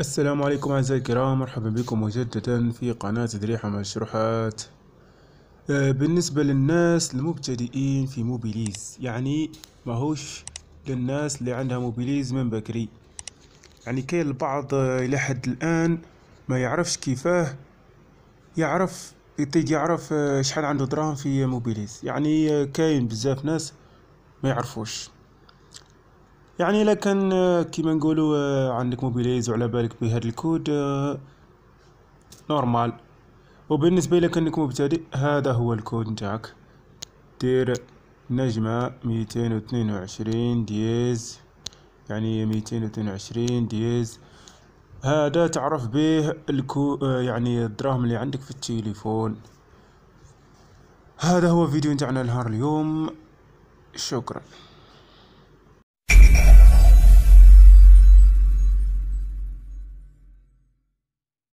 السلام عليكم أعزائي الكرام مرحبا بكم مجددا في قناة تدريح ومشروحات آه، بالنسبة للناس المبتدئين في موبيليز يعني ماهوش للناس اللي عندها موبيليز من بكري يعني كاين البعض آه، لحد الآن ما يعرفش كيفاه يعرف يطيق يعرف آه، شحال عنده دراهم في موبيليز يعني كاين بزاف ناس ما يعرفوش يعني الا كان آه، كيما نقولوا آه، عندك موبيليز وعلى بالك بهذا الكود نورمال آه، وبالنسبه لك انك مبتدئ هذا هو الكود نتاعك دير نجمه 222 ديز يعني 222 ديز هذا تعرف به الكو يعني الدراهم اللي عندك في التليفون هذا هو فيديو نتاعنا نهار اليوم شكرا